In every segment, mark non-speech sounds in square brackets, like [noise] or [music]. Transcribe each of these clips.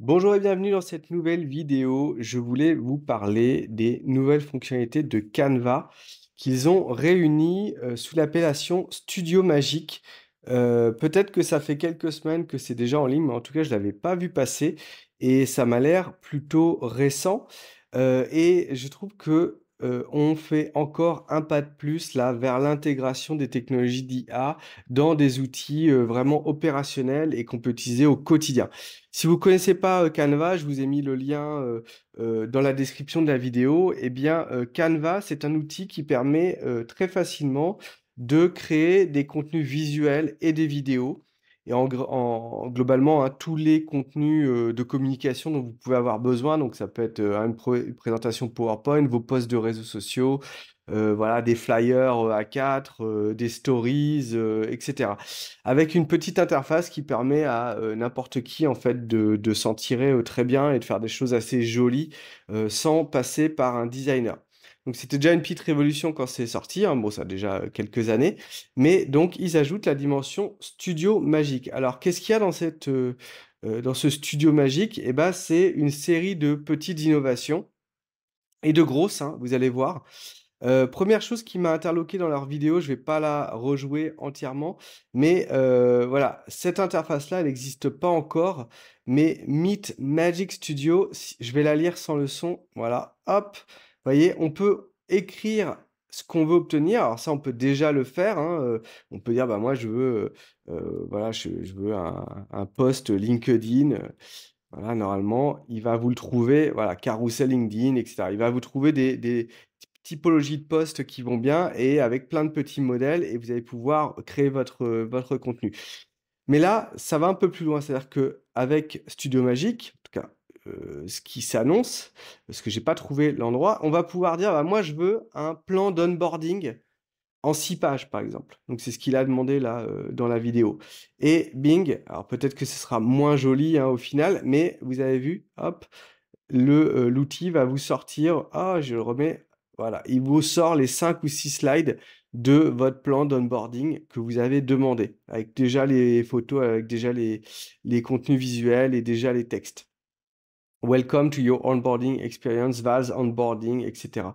Bonjour et bienvenue dans cette nouvelle vidéo. Je voulais vous parler des nouvelles fonctionnalités de Canva qu'ils ont réunies euh, sous l'appellation Studio Magique. Euh, peut-être que ça fait quelques semaines que c'est déjà en ligne, mais en tout cas, je ne l'avais pas vu passer et ça m'a l'air plutôt récent. Euh, et je trouve que euh, on fait encore un pas de plus là vers l'intégration des technologies d'IA dans des outils euh, vraiment opérationnels et qu'on peut utiliser au quotidien. Si vous ne connaissez pas euh, Canva, je vous ai mis le lien dans la description de la vidéo. Eh bien, Canva, c'est un outil qui permet très facilement de créer des contenus visuels et des vidéos et en, globalement à hein, tous les contenus euh, de communication dont vous pouvez avoir besoin. Donc ça peut être euh, une, présentation PowerPoint, vos posts de réseaux sociaux, euh, voilà, des flyers A4, des stories, etc. Avec une petite interface qui permet à n'importe qui en fait de s'en tirer très bien et de faire des choses assez jolies sans passer par un designer. Donc c'était déjà une petite révolution quand c'est sorti, hein. bon ça a déjà euh, quelques années, mais donc ils ajoutent la dimension studio magique. Alors qu'est-ce qu'il y a dans cette euh, euh, dans ce studio magique Et eh ben c'est une série de petites innovations et de grosses, hein, vous allez voir. première chose qui m'a interloqué dans leur vidéo, je ne vais pas la rejouer entièrement, mais voilà, cette interface-là, elle n'existe pas encore, mais Meet Magic Studio, je vais la lire sans le son, voilà, hop, vous voyez, on peut écrire ce qu'on veut obtenir. Alors ça, on peut déjà le faire. Hein, on peut dire, bah moi, je veux, voilà, je, veux un, post LinkedIn. Voilà, normalement, il va vous le trouver. Voilà, carousel LinkedIn, etc. Il va vous trouver des, typologies de postes qui vont bien et avec plein de petits modèles et vous allez pouvoir créer votre, votre contenu. Mais là, ça va un peu plus loin. C'est-à-dire qu'avec Studio Magique. Euh, ce qui s'annonce, parce que j'ai pas trouvé l'endroit, on va pouvoir dire bah, moi je veux un plan d'onboarding en six pages par exemple. Donc c'est ce qu'il a demandé là euh, dans la vidéo. Et Bing, alors peut-être que ce sera moins joli hein, au final, mais vous avez vu, hop, euh, l'outil va vous sortir. Ah, je le remets. Voilà, il vous sort les cinq ou six slides de votre plan d'onboarding que vous avez demandé, avec déjà les photos, avec déjà les, les contenus visuels et déjà les textes. Welcome to your onboarding experience, Vals onboarding, etc.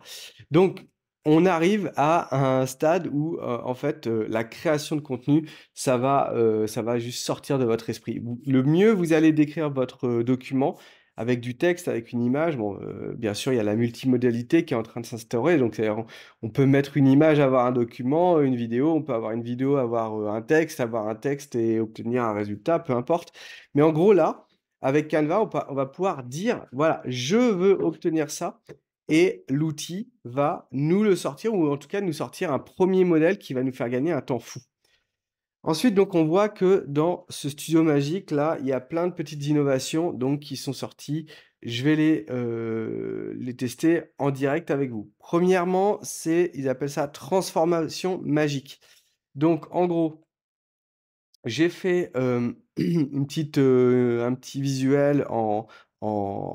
Donc, on arrive à un stade où, euh, en fait, euh, la création de contenu, ça va, euh, ça va juste sortir de votre esprit. Le mieux, vous allez décrire votre document avec du texte, avec une image. Bon, bien sûr, il y a la multimodalité qui est en train de s'instaurer. Donc, c'est-à-dire, on, peut mettre une image, avoir un document, une vidéo. On peut avoir une vidéo, avoir un texte, avoir un texte et obtenir un résultat, peu importe. Mais en gros, là, avec Canva, on, va pouvoir dire, voilà, je veux obtenir ça. Et l'outil va nous le sortir, ou en tout cas nous sortir un premier modèle qui va nous faire gagner un temps fou. Ensuite, donc, on voit que dans ce studio magique, là, il y a plein de petites innovations donc, qui sont sorties. Je vais les, euh, les tester en direct avec vous. Premièrement, c'est, ils appellent ça transformation magique. Donc, en gros, j'ai fait euh, [clears throat] une petite, un petit visuel en,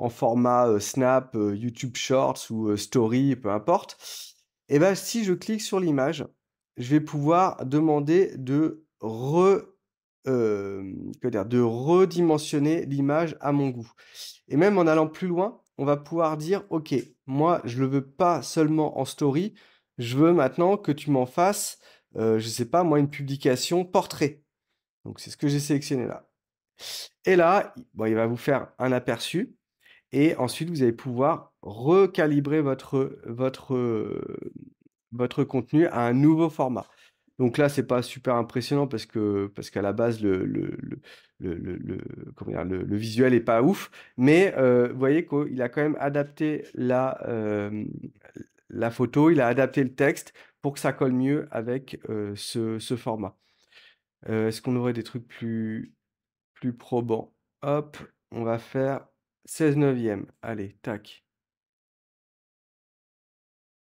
format Snap, YouTube Shorts ou Story, peu importe, et bien bah, si je clique sur l'image, je vais pouvoir demander de, de redimensionner l'image à mon goût. Et même en allant plus loin, on va pouvoir dire, OK, moi, je ne le veux pas seulement en story, je veux maintenant que tu m'en fasses, je ne sais pas, moi, une publication portrait donc c'est ce que j'ai sélectionné là. Et là, il va vous faire un aperçu. Et ensuite, vous allez pouvoir recalibrer votre, votre, votre contenu à un nouveau format. Donc là, ce n'est pas super impressionnant parce que parce qu'à la base le le, visuel n'est pas ouf, mais euh, vous voyez qu'il a quand même adapté euh, la photo, il a adapté le texte pour que ça colle mieux avec euh, ce format. Euh, est-ce qu'on aurait des trucs plus, plus probants Hop, on va faire 16 neuvième. Allez, tac.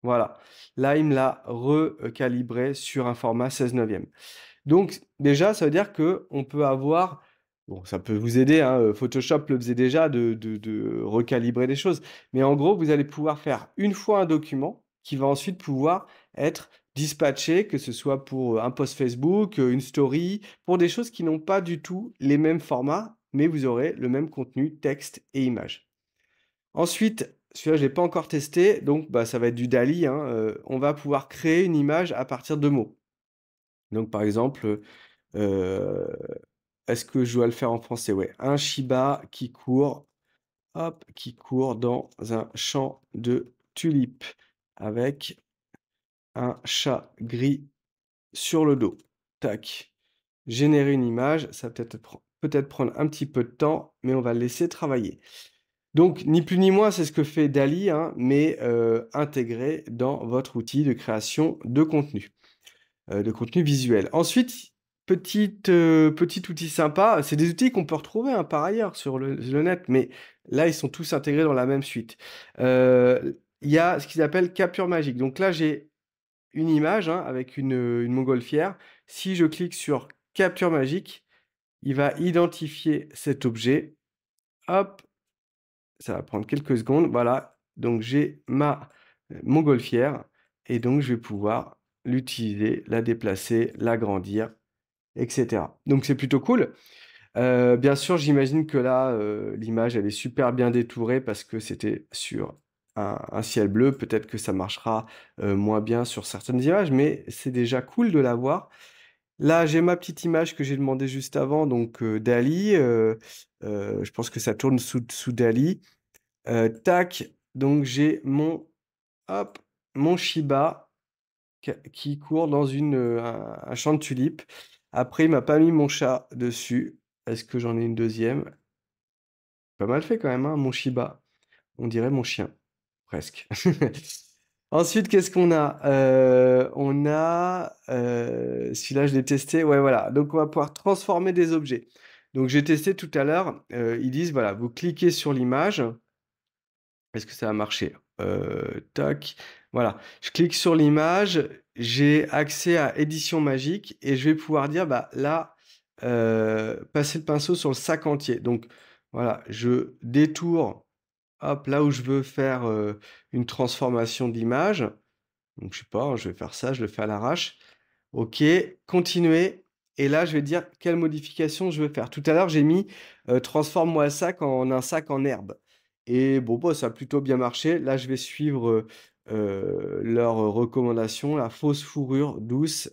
Voilà. Là, il me l'a recalibré sur un format 16 neuvième. Donc, déjà, ça veut dire qu'on peut avoir... Bon, ça peut vous aider, hein, euh, Photoshop le faisait déjà de recalibrer des choses. Mais en gros, vous allez pouvoir faire une fois un document qui va ensuite pouvoir être dispatcher que ce soit pour euh, un post Facebook, euh, une story, pour des choses qui n'ont pas du tout les mêmes formats, mais vous aurez le même contenu, texte et image. Ensuite, celui-là, je ne pas encore testé, donc bah, ça va être du DALI. Hein, euh, on va pouvoir créer une image à partir de mots. Donc, par exemple, est-ce que je dois le faire en français Oui. un Shiba qui court, hop, qui court dans un champ de tulipes avec un chat gris sur le dos. Tac. Générer une image, ça peut-être peut-être prendre un petit peu de temps, mais on va le laisser travailler. Donc, ni plus ni moins, c'est ce que fait Dali, hein, mais euh, intégré dans votre outil de création de contenu, euh, de contenu visuel. Ensuite, petit, euh, petit outil sympa, c'est des outils qu'on peut retrouver hein, par ailleurs sur le, le, net, mais là, ils sont tous intégrés dans la même suite. Il y a ce qu'ils appellent capture magique. Donc là, j'ai une image hein, avec une, une montgolfière. Si je clique sur capture magique, il va identifier cet objet. Hop, ça va prendre quelques secondes. Voilà, donc j'ai ma euh, montgolfière et donc je vais pouvoir l'utiliser, la déplacer, l'agrandir, etc. Donc c'est plutôt cool. Euh, bien sûr, j'imagine que là, euh, l'image, elle est super bien détourée parce que c'était sur un, ciel bleu, peut-être que ça marchera euh, moins bien sur certaines images, mais c'est déjà cool de l'avoir. Là, j'ai ma petite image que j'ai demandé juste avant, donc euh, Dali. Euh, je pense que ça tourne sous, Dali. tac, donc j'ai mon, mon Shiba qui court dans une, un, champ de tulipes. Après, il m'a pas mis mon chat dessus. Est-ce que j'en ai une deuxième Pas mal fait quand même, hein, mon Shiba. On dirait mon chien. [laughs] Ensuite, qu'est-ce qu'on a euh, On a, euh, celui-là, je l'ai testé. Ouais, voilà. Donc, on va pouvoir transformer des objets. Donc, j'ai testé tout à l'heure. Euh, ils disent, voilà, vous cliquez sur l'image. Est-ce que ça a marché Tac. Voilà. Je clique sur l'image. J'ai accès à édition magique et je vais pouvoir dire, bah là, passer le pinceau sur le sac entier. Donc, voilà, je détourne hop, là où je veux faire une transformation d'image, donc je sais pas, hein, je vais faire ça, je le fais à l'arrache. OK, continuer. Et là, je vais dire quelle modification je veux faire. Tout à l'heure, j'ai mis transforme-moi sac en un sac en herbe. Et bon, bah, ça a plutôt bien marché. Là, je vais suivre leur recommandation, la fausse fourrure douce.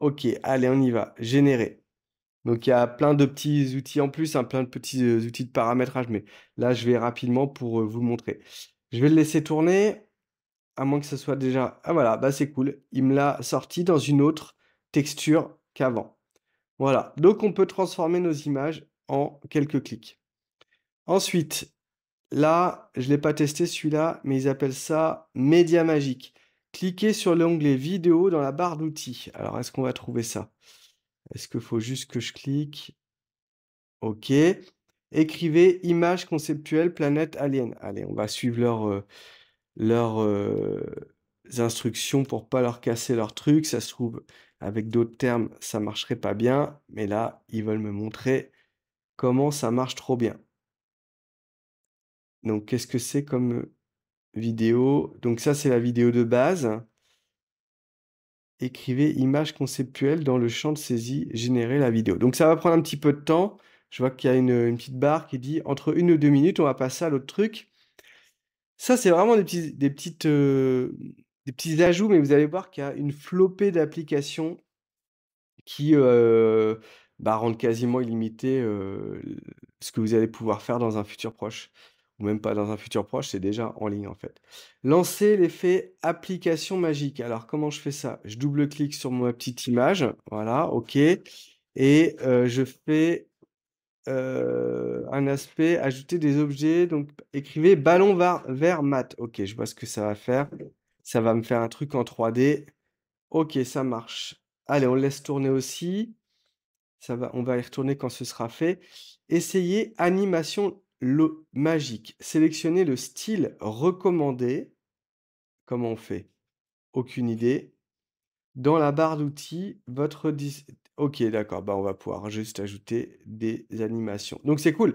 OK, allez, on y va. Générer. Donc il y a plein de petits outils en plus, un hein, plein de petits euh, outils de paramétrage, mais là je vais rapidement pour euh, vous montrer. Je vais le laisser tourner, à moins que ce soit déjà... Ah voilà, bah c'est cool, il me l'a sorti dans une autre texture qu'avant. Voilà, donc on peut transformer nos images en quelques clics. Ensuite, là, je ne l'ai pas testé celui-là, mais ils appellent ça Média Magique. Cliquez sur l'onglet vidéo dans la barre d'outils. Alors, est-ce qu'on va trouver ça est-ce qu'il faut juste que je clique Ok. Écrivez image conceptuelle planète alien. Allez, on va suivre leurs euh, euh, instructions pour pas leur casser leur truc. Ça se trouve, avec d'autres termes, ça marcherait pas bien. Mais là, ils veulent me montrer comment ça marche trop bien. Donc, qu'est-ce que c'est comme euh, vidéo Donc ça, c'est la vidéo de base écrivez image conceptuelle dans le champ de saisie, générer la vidéo. Donc ça va prendre un petit peu de temps. Je vois qu'il y a une, petite barre qui dit entre une ou deux minutes, on va passer à l'autre truc. Ça, c'est vraiment des petits, petites, euh, des petits ajouts, mais vous allez voir qu'il y a une flopée d'applications qui euh, bah, rendent quasiment illimité euh, ce que vous allez pouvoir faire dans un futur proche même pas dans un futur proche, c'est déjà en ligne en fait. Lancer l'effet application magique. Alors comment je fais ça Je double-clique sur ma petite image, voilà, ok, et euh, je fais euh, un aspect, ajouter des objets, donc écrivez ballon vert mat. Ok, je vois ce que ça va faire. Ça va me faire un truc en 3D. Ok, ça marche. Allez, on laisse tourner aussi. Ça va, on va y retourner quand ce sera fait. Essayez animation le magique. Sélectionnez le style recommandé. Comment on fait Aucune idée. Dans la barre d'outils, votre... Dis... Ok, d'accord, bah on va pouvoir juste ajouter des animations. Donc c'est cool.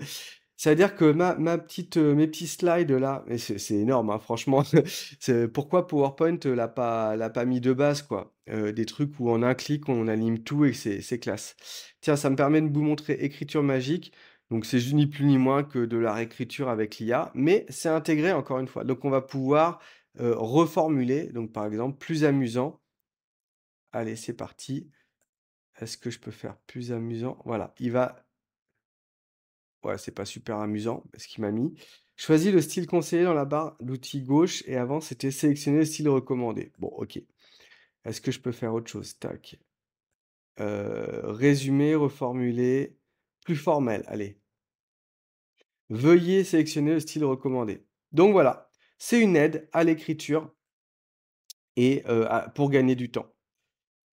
c'est à dire que ma, petite, euh, mes petits slides là, c'est énorme, hein, Franchement, franchement. [laughs] pourquoi PowerPoint l'a pas, l'a pas mis de base, quoi euh, Des trucs où en un clic, on anime tout et c'est classe. Tiens, ça me permet de vous montrer écriture magique. Donc c'est ni plus ni moins que de la réécriture avec l'IA, mais c'est intégré encore une fois. Donc on va pouvoir euh, reformuler, donc par exemple plus amusant. Allez, c'est parti. Est-ce que je peux faire plus amusant Voilà, il va. Ouais, c'est pas super amusant ce qu'il m'a mis. Choisis le style conseillé dans la barre d'outils gauche et avant c'était sélectionner le style recommandé. Bon, ok. Est-ce que je peux faire autre chose Tac. Euh, résumer, reformuler plus formel, allez. Veuillez sélectionner le style recommandé. Donc voilà, c'est une aide à l'écriture et euh, pour gagner du temps.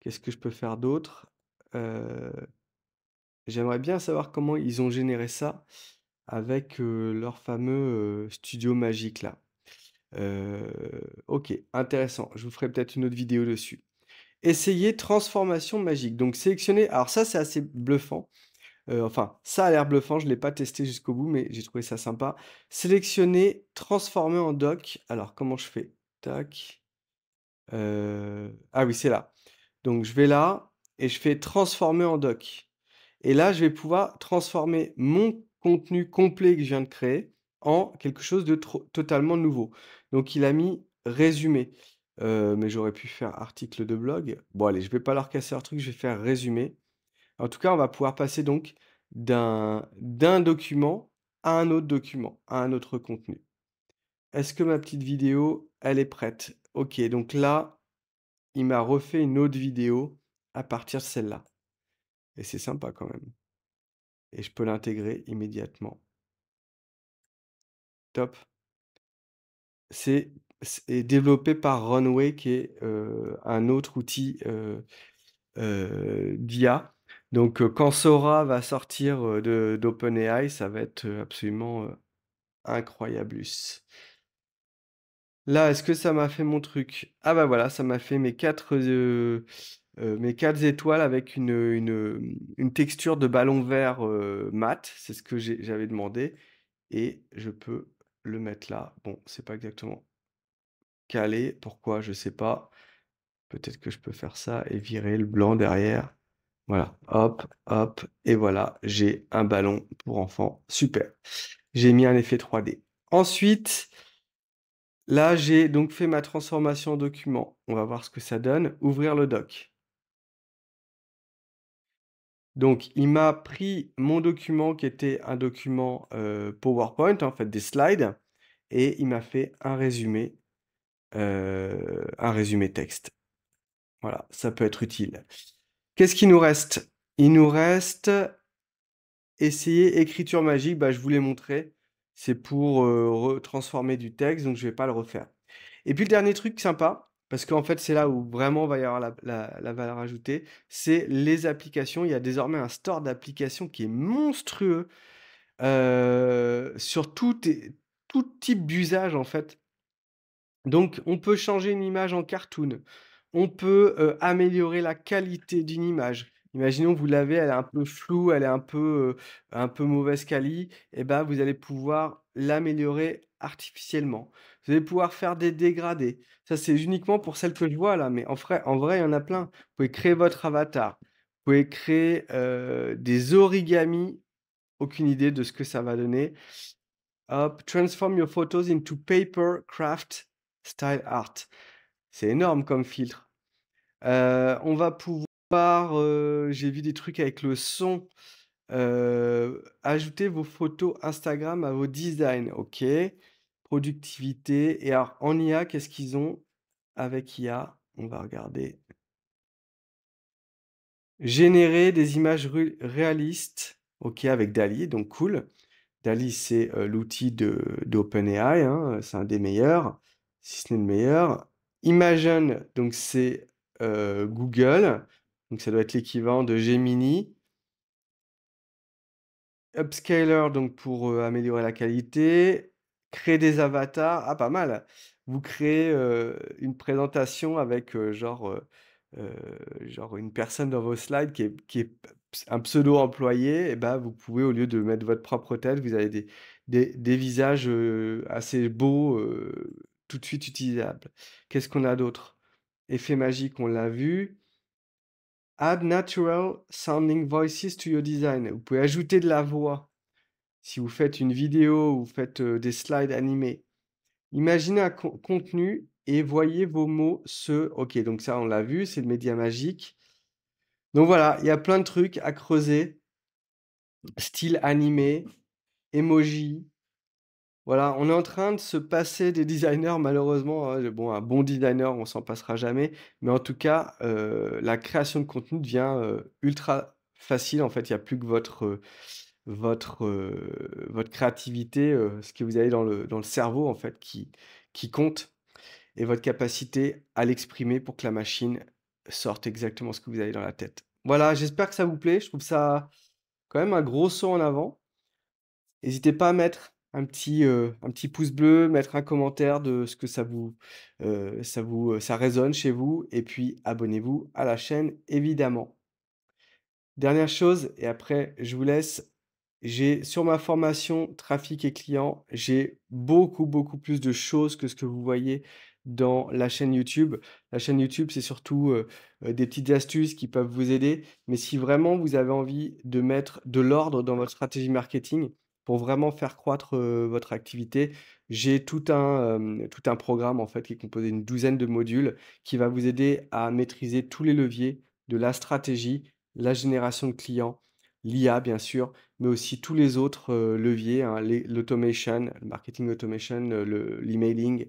Qu'est-ce que je peux faire d'autre euh, J'aimerais bien savoir comment ils ont généré ça avec euh, leur fameux studio magique là. ok, intéressant. Je vous ferai peut-être une autre vidéo dessus. Essayez transformation magique. Donc sélectionner... Alors ça c'est assez bluffant. Euh, enfin, ça a l'air bluffant, je ne l'ai pas testé jusqu'au bout, mais j'ai trouvé ça sympa. Sélectionner, transformer en doc. Alors, comment je fais Tac. Euh, ah oui, c'est là. Donc, je vais là et je fais transformer en doc. Et là, je vais pouvoir transformer mon contenu complet que je viens de créer en quelque chose de totalement nouveau. Donc, il a mis résumé. Euh, mais j'aurais pu faire article de blog. Bon, allez, je vais pas leur casser leur truc, je vais faire résumé. En tout cas, on va pouvoir passer donc d'un document à un autre document, à un autre contenu. Est-ce que ma petite vidéo, elle est prête Ok, donc là, il m'a refait une autre vidéo à partir de celle-là. Et c'est sympa quand même. Et je peux l'intégrer immédiatement. Top. C'est développé par Runway, qui est euh, un autre outil euh, euh, d'IA donc, euh, quand Sora va sortir, euh, de d'OpenAI, ça va être, euh, absolument, incroyable. Là, est-ce que ça m'a fait mon truc? Ah bah, voilà, ça m'a fait mes 4, étoiles avec une, texture de ballon vert, mat. C'est ce que j'avais demandé et je peux le mettre là. Bon, c'est pas exactement calé. Pourquoi? Je sais pas. Peut-être que je peux faire ça et virer le blanc derrière. Voilà, hop, hop, et voilà, j'ai un ballon pour enfant. Super. J'ai mis un effet 3D. Ensuite, là, j'ai donc fait ma transformation en document. On va voir ce que ça donne. Ouvrir le doc. Donc, il m'a pris mon document qui était un document euh, PowerPoint, en fait des slides, et il m'a fait un résumé, euh, un résumé texte. Voilà, ça peut être utile. Qu'est-ce qui nous reste Il nous reste essayer écriture magique. Bah, je vous l'ai montré. C'est pour euh, transformer du texte, donc je ne vais pas le refaire. Et puis le dernier truc sympa, parce qu'en fait c'est là où vraiment va y avoir la, valeur ajoutée, c'est les applications. Il y a désormais un store d'applications qui est monstrueux euh, sur tout, tout type d'usage en fait. Donc on peut changer une image en cartoon, on peut euh, améliorer la qualité d'une image. Imaginons vous l'avez, elle est un peu floue, elle est un peu, euh, un peu mauvaise qualité, et eh ben vous allez pouvoir l'améliorer artificiellement. Vous allez pouvoir faire des dégradés. Ça c'est uniquement pour celle que je vois là, mais en vrai, en vrai il y en a plein. Vous pouvez créer votre avatar, vous pouvez créer euh, des origamis. Aucune idée de ce que ça va donner. Hop, transform your photos into paper craft style art. C'est énorme comme filtre. on va pouvoir, j'ai vu des trucs avec le son, Ajoutez ajouter vos photos Instagram à vos designs. Ok, productivité. Et alors en IA, qu'est-ce qu'ils ont avec IA On va regarder. Générer des images réalistes. Ok, avec DALI, donc cool. DALI, c'est l'outil d'OpenAI, hein, c'est un des meilleurs, si ce n'est le meilleur. Imagine, donc c'est euh, Google, donc ça doit être l'équivalent de Gemini. Upscaler, donc pour euh, améliorer la qualité. Créer des avatars, ah pas mal. Vous créez euh, une présentation avec genre, genre une personne dans vos slides qui est, un pseudo employé. Et eh ben vous pouvez, au lieu de mettre votre propre tête, vous avez des, des visages assez beaux tout de suite utilisable. Qu'est-ce qu'on a d'autre Effet magique, on l'a vu. Add natural sounding voices to your design. Vous pouvez ajouter de la voix. Si vous faites une vidéo ou vous faites des slides animés, imaginez un contenu et voyez vos mots se. Ok, donc ça, on l'a vu, c'est le média magique. Donc voilà, il y a plein de trucs à creuser. Style animé, emoji, voilà, on est en train de se passer des designers, malheureusement. Hein. Bon, un bon designer, on s'en passera jamais. Mais en tout cas, euh, la création de contenu devient euh, ultra facile. En fait, il n'y a plus que votre, euh, votre, votre créativité, ce que vous avez dans le, dans le cerveau, en fait, qui, qui compte. Et votre capacité à l'exprimer pour que la machine sorte exactement ce que vous avez dans la tête. Voilà, j'espère que ça vous plaît. Je trouve ça quand même un gros saut en avant. N'hésitez pas à mettre un petit, euh, un petit pouce bleu, mettre un commentaire de ce que ça vous, euh, ça vous, ça résonne chez vous, et puis abonnez-vous à la chaîne évidemment. Dernière chose, et après je vous laisse. J'ai sur ma formation trafic et clients, j'ai beaucoup beaucoup plus de choses que ce que vous voyez dans la chaîne YouTube. La chaîne YouTube, c'est surtout euh, des petites astuces qui peuvent vous aider. Mais si vraiment vous avez envie de mettre de l'ordre dans votre stratégie marketing, pour vraiment faire croître votre activité, j'ai tout un, tout un programme en fait qui est composé d'une douzaine de modules qui va vous aider à maîtriser tous les leviers de la stratégie, la génération de clients, l'IA bien sûr, mais aussi tous les autres leviers, hein, l'automation, le marketing automation, l'emailing,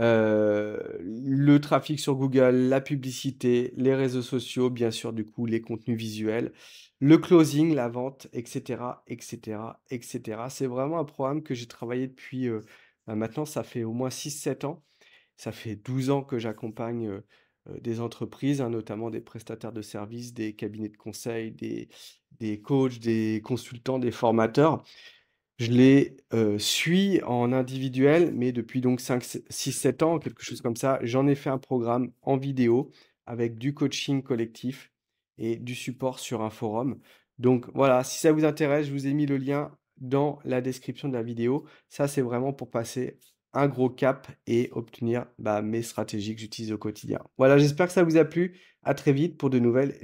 euh, le trafic sur Google, la publicité, les réseaux sociaux, bien sûr, du coup, les contenus visuels, le closing, la vente, etc., etc., etc. C'est vraiment un programme que j'ai travaillé depuis euh, bah, maintenant, ça fait au moins 6-7 ans. Ça fait 12 ans que j'accompagne euh, des entreprises, hein, notamment des prestataires de services, des cabinets de conseil, des, des coachs, des consultants, des formateurs. Je les suis en individuel, mais depuis donc 5, 6, 7 ans, quelque chose comme ça, j'en ai fait un programme en vidéo avec du coaching collectif et du support sur un forum. Donc voilà, si ça vous intéresse, je vous ai mis le lien dans la description de la vidéo. Ça, c'est vraiment pour passer un gros cap et obtenir bah, mes stratégies que j'utilise au quotidien. Voilà, j'espère que ça vous a plu. À très vite pour de nouvelles